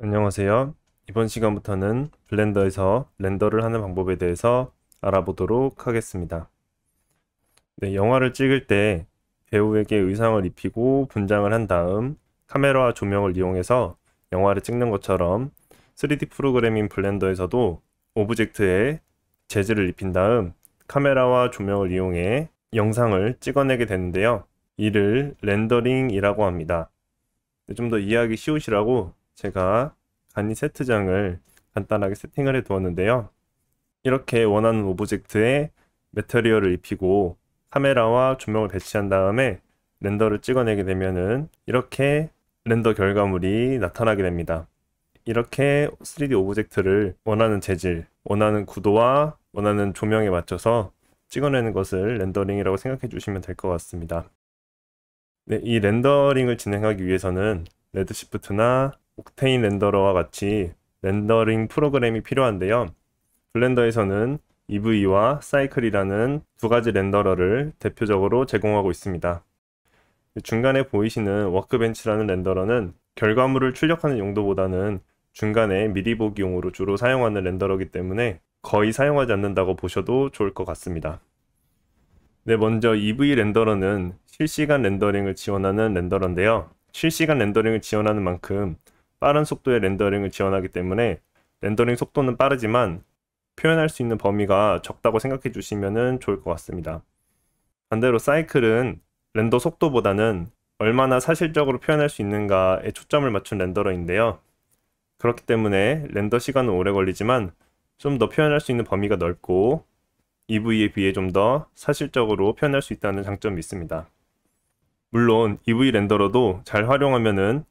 안녕하세요. 이번 시간부터는 블렌더에서 렌더를 하는 방법에 대해서 알아보도록 하겠습니다. 네, 영화를 찍을 때 배우에게 의상을 입히고 분장을 한 다음 카메라와 조명을 이용해서 영화를 찍는 것처럼 3D 프로그램인 블렌더에서도 오브젝트에 재질을 입힌 다음 카메라와 조명을 이용해 영상을 찍어내게 되는데요. 이를 렌더링이라고 합니다. 네, 좀더 이해하기 쉬우시라고 제가 간이 세트장을 간단하게 세팅을 해 두었는데요. 이렇게 원하는 오브젝트에 매테리얼을 입히고 카메라와 조명을 배치한 다음에 렌더를 찍어내게 되면은 이렇게 렌더 결과물이 나타나게 됩니다. 이렇게 3D 오브젝트를 원하는 재질, 원하는 구도와 원하는 조명에 맞춰서 찍어내는 것을 렌더링이라고 생각해 주시면 될 것 같습니다. 네, 이 렌더링을 진행하기 위해서는 레드시프트나 옥테인 렌더러와 같이 렌더링 프로그램이 필요한데요. 블렌더에서는 e v 와 사이클이라는 두 가지 렌더러를 대표적으로 제공하고 있습니다. 중간에 보이시는 워크벤치라는 렌더러는 결과물을 출력하는 용도보다는 중간에 미리 보기용으로 주로 사용하는 렌더러기 때문에 거의 사용하지 않는다고 보셔도 좋을 것 같습니다. 네, 먼저 EV e 렌더러는 실시간 렌더링을 지원하는 렌더러인데요. 실시간 렌더링을 지원하는 만큼 빠른 속도의 렌더링을 지원하기 때문에 렌더링 속도는 빠르지만 표현할 수 있는 범위가 적다고 생각해 주시면 좋을 것 같습니다. 반대로 사이클은 렌더 속도보다는 얼마나 사실적으로 표현할 수 있는가에 초점을 맞춘 렌더러인데요. 그렇기 때문에 렌더 시간은 오래 걸리지만 좀 더 표현할 수 있는 범위가 넓고 EV에 비해 좀 더 사실적으로 표현할 수 있다는 장점이 있습니다. 물론 EV 렌더러도 잘 활용하면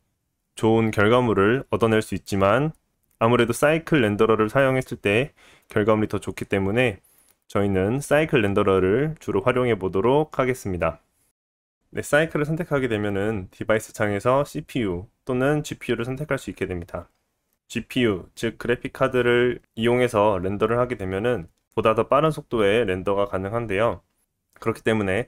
좋은 결과물을 얻어낼 수 있지만 아무래도 사이클 렌더러를 사용했을 때 결과물이 더 좋기 때문에 저희는 사이클 렌더러를 주로 활용해 보도록 하겠습니다. 네, 사이클을 선택하게 되면은 디바이스 창에서 CPU 또는 GPU를 선택할 수 있게 됩니다. GPU, 즉 그래픽 카드를 이용해서 렌더를 하게 되면은 보다 더 빠른 속도의 렌더가 가능한데요. 그렇기 때문에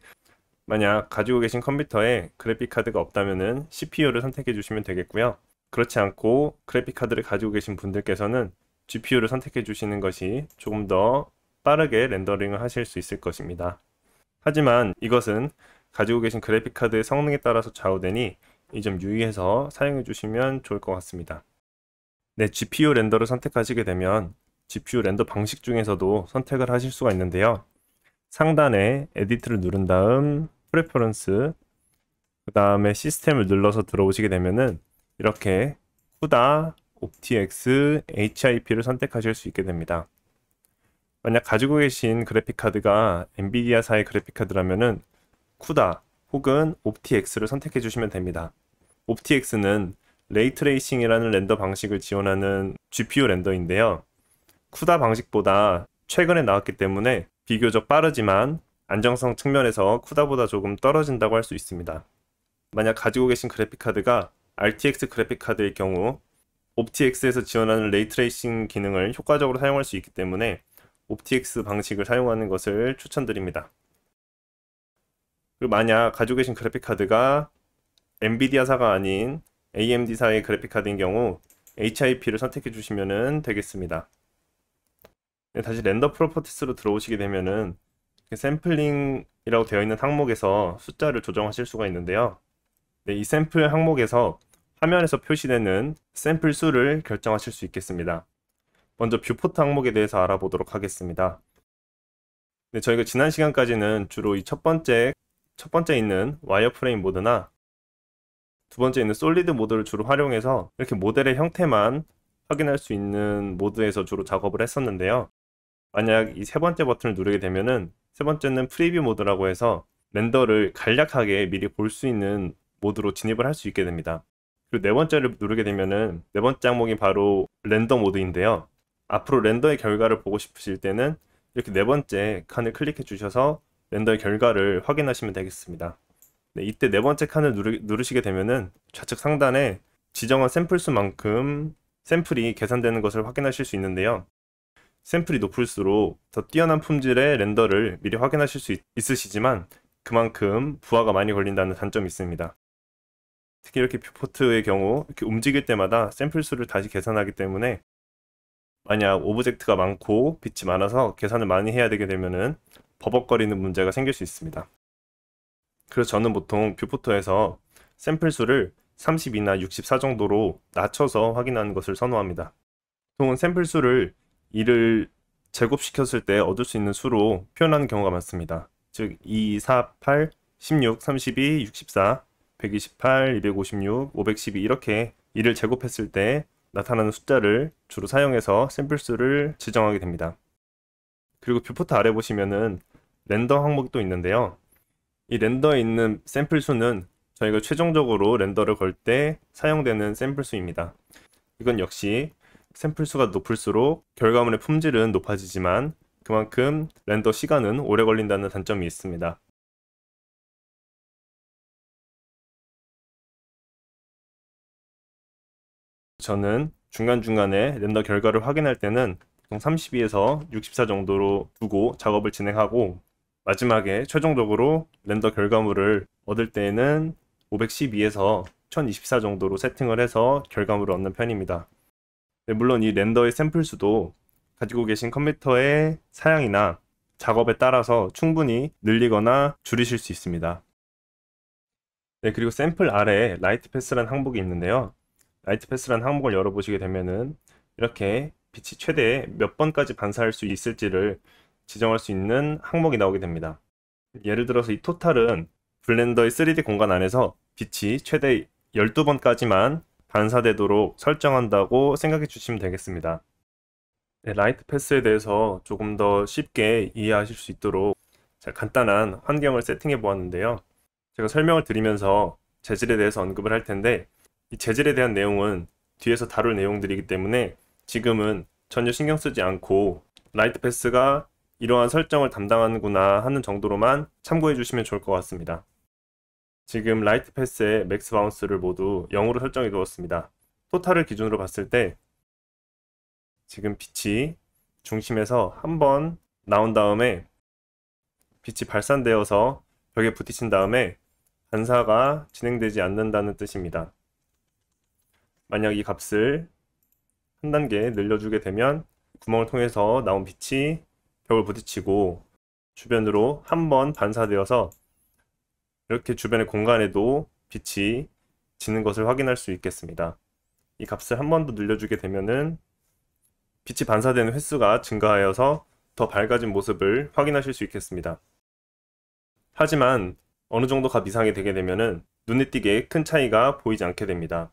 만약 가지고 계신 컴퓨터에 그래픽카드가 없다면 CPU를 선택해 주시면 되겠고요. 그렇지 않고 그래픽카드를 가지고 계신 분들께서는 GPU를 선택해 주시는 것이 조금 더 빠르게 렌더링을 하실 수 있을 것입니다. 하지만 이것은 가지고 계신 그래픽카드의 성능에 따라서 좌우되니 이 점 유의해서 사용해 주시면 좋을 것 같습니다. 네, GPU 렌더를 선택하시게 되면 GPU 렌더 방식 중에서도 선택을 하실 수가 있는데요. 상단에 에디트를 누른 다음 프레퍼런스 그 다음에 시스템을 눌러서 들어오시게 되면은 이렇게 쿠다, 옵티엑스, HIP를 선택하실 수 있게 됩니다. 만약 가지고 계신 그래픽카드가 엔비디아사의 그래픽카드라면은 쿠다 혹은 옵티엑스를 선택해 주시면 됩니다. 옵티엑스는 레이트레이싱이라는 렌더 방식을 지원하는 GPU 렌더인데요. 쿠다 방식보다 최근에 나왔기 때문에 비교적 빠르지만 안정성 측면에서 쿠다보다 조금 떨어진다고 할 수 있습니다. 만약 가지고 계신 그래픽카드가 RTX 그래픽카드일 경우 옵티엑 x 에서 지원하는 레이트레이싱 기능을 효과적으로 사용할 수 있기 때문에 옵티엑 x 방식을 사용하는 것을 추천드립니다. 그리고 만약 가지고 계신 그래픽카드가 엔비디아사가 아닌 AMD사의 그래픽카드인 경우 HIP를 선택해 주시면 되겠습니다. 네, 다시 렌더 프로퍼티스로 들어오시게 되면은 그 샘플링이라고 되어 있는 항목에서 숫자를 조정하실 수가 있는데요. 네, 이 샘플 항목에서 화면에서 표시되는 샘플 수를 결정하실 수 있겠습니다. 먼저 뷰포트 항목에 대해서 알아보도록 하겠습니다. 네, 저희가 지난 시간까지는 주로 이 첫 번째, 첫 번째 있는 와이어프레임 모드나 두 번째 있는 솔리드 모드를 주로 활용해서 이렇게 모델의 형태만 확인할 수 있는 모드에서 주로 작업을 했었는데요. 만약 이 세 번째 버튼을 누르게 되면은 세 번째는 프리뷰 모드라고 해서 렌더를 간략하게 미리 볼 수 있는 모드로 진입을 할 수 있게 됩니다. 그리고 네 번째를 누르게 되면은 네 번째 항목이 바로 렌더 모드인데요. 앞으로 렌더의 결과를 보고 싶으실 때는 이렇게 네 번째 칸을 클릭해 주셔서 렌더의 결과를 확인하시면 되겠습니다. 네, 이때 네 번째 칸을 누르, 시게 되면은 좌측 상단에 지정한 샘플 수만큼 샘플이 계산되는 것을 확인하실 수 있는데요. 샘플이 높을수록 더 뛰어난 품질의 렌더를 미리 확인하실 수 있, 있으시지만 그만큼 부하가 많이 걸린다는 단점이 있습니다. 특히 이렇게 뷰포트의 경우 이렇게 움직일 때마다 샘플 수를 다시 계산하기 때문에 만약 오브젝트가 많고 빛이 많아서 계산을 많이 해야 되게 되면은 버벅거리는 문제가 생길 수 있습니다. 그래서 저는 보통 뷰포터에서 샘플 수를 3 0이나64 정도로 낮춰서 확인하는 것을 선호합니다. 보통 샘플 수를 이를 제곱시켰을 때 얻을 수 있는 수로 표현하는 경우가 많습니다. 즉 2, 4, 8, 16, 32, 64, 128, 256, 512 이렇게 이를 제곱했을 때 나타나는 숫자를 주로 사용해서 샘플 수를 지정하게 됩니다. 그리고 뷰포트 아래 보시면은 렌더 항목도 있는데요. 이 렌더에 있는 샘플 수는 저희가 최종적으로 렌더를 걸 때 사용되는 샘플 수입니다. 이건 역시 샘플 수가 높을수록 결과물의 품질은 높아지지만 그만큼 렌더 시간은 오래 걸린다는 단점이 있습니다. 저는 중간중간에 렌더 결과를 확인할 때는 보통 32에서 64 정도로 두고 작업을 진행하고 마지막에 최종적으로 렌더 결과물을 얻을 때에는 512에서 1024 정도로 세팅을 해서 결과물을 얻는 편입니다. 네, 물론 이 렌더의 샘플 수도 가지고 계신 컴퓨터의 사양이나 작업에 따라서 충분히 늘리거나 줄이실 수 있습니다. 네, 그리고 샘플 아래에 라이트 패스라는 항목이 있는데요. 라이트 패스라는 항목을 열어보시게 되면은 이렇게 빛이 최대 몇 번까지 반사할 수 있을지를 지정할 수 있는 항목이 나오게 됩니다. 예를 들어서 이 토탈은 블렌더의 3D 공간 안에서 빛이 최대 12번까지만 반사되도록 설정한다고 생각해 주시면 되겠습니다. 네, 라이트 패스에 대해서 조금 더 쉽게 이해하실 수 있도록 간단한 환경을 세팅해 보았는데요. 제가 설명을 드리면서 재질에 대해서 언급을 할 텐데 이 재질에 대한 내용은 뒤에서 다룰 내용들이기 때문에 지금은 전혀 신경 쓰지 않고 라이트 패스가 이러한 설정을 담당하는구나 하는 정도로만 참고해 주시면 좋을 것 같습니다. 지금 라이트 패스의 맥스 바운스를 모두 0으로 설정해 두었습니다. 토탈을 기준으로 봤을 때 지금 빛이 중심에서 한 번 나온 다음에 빛이 발산되어서 벽에 부딪힌 다음에 반사가 진행되지 않는다는 뜻입니다. 만약 이 값을 한 단계 늘려주게 되면 구멍을 통해서 나온 빛이 벽을 부딪히고 주변으로 한 번 반사되어서 이렇게 주변의 공간에도 빛이 지는 것을 확인할 수 있겠습니다. 이 값을 한 번 더 늘려주게 되면은 빛이 반사되는 횟수가 증가하여서 더 밝아진 모습을 확인하실 수 있겠습니다. 하지만 어느 정도 값 이상이 되게 되면은 눈에 띄게 큰 차이가 보이지 않게 됩니다.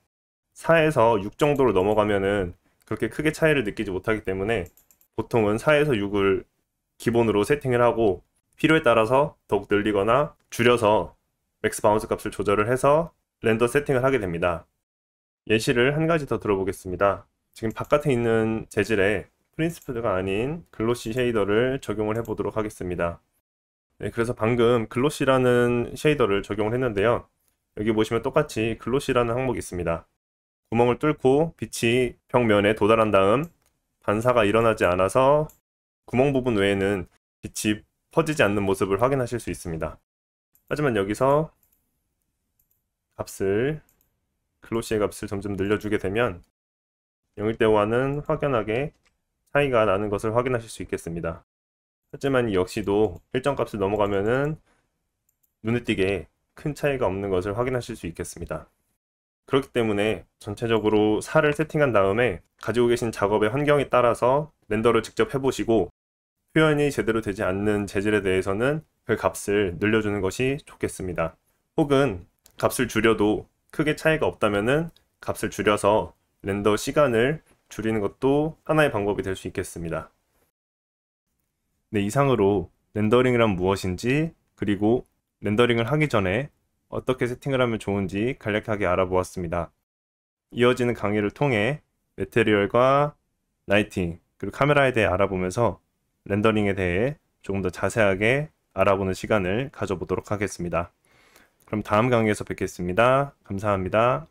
4에서 6 정도로 넘어가면은 그렇게 크게 차이를 느끼지 못하기 때문에 보통은 4에서 6을 기본으로 세팅을 하고 필요에 따라서 더욱 늘리거나 줄여서 맥스 바운스 값을 조절을 해서 렌더 세팅을 하게 됩니다. 예시를 한 가지 더 들어보겠습니다. 지금 바깥에 있는 재질에 프린스프드가 아닌 글로시 쉐이더를 적용을 해보도록 하겠습니다. 네, 그래서 방금 글로시라는 쉐이더를 적용을 했는데요. 여기 보시면 똑같이 글로시라는 항목이 있습니다. 구멍을 뚫고 빛이 평면에 도달한 다음 반사가 일어나지 않아서 구멍 부분 외에는 빛이 퍼지지 않는 모습을 확인하실 수 있습니다. 하지만 여기서 값을 클로시의 값을 점점 늘려주게 되면 0일 때와는 확연하게 차이가 나는 것을 확인하실 수 있겠습니다. 하지만 이 역시도 일정 값을 넘어가면은 눈에 띄게 큰 차이가 없는 것을 확인하실 수 있겠습니다. 그렇기 때문에 전체적으로 4를 세팅한 다음에 가지고 계신 작업의 환경에 따라서 렌더를 직접 해보시고 표현이 제대로 되지 않는 재질에 대해서는 그 값을 늘려주는 것이 좋겠습니다. 혹은 값을 줄여도 크게 차이가 없다면은 값을 줄여서 렌더 시간을 줄이는 것도 하나의 방법이 될 수 있겠습니다. 네, 이상으로 렌더링이란 무엇인지 그리고 렌더링을 하기 전에 어떻게 세팅을 하면 좋은지 간략하게 알아보았습니다. 이어지는 강의를 통해 메테리얼과 라이팅 그리고 카메라에 대해 알아보면서 렌더링에 대해 조금 더 자세하게 알아보는 시간을 가져보도록 하겠습니다. 그럼 다음 강의에서 뵙겠습니다. 감사합니다.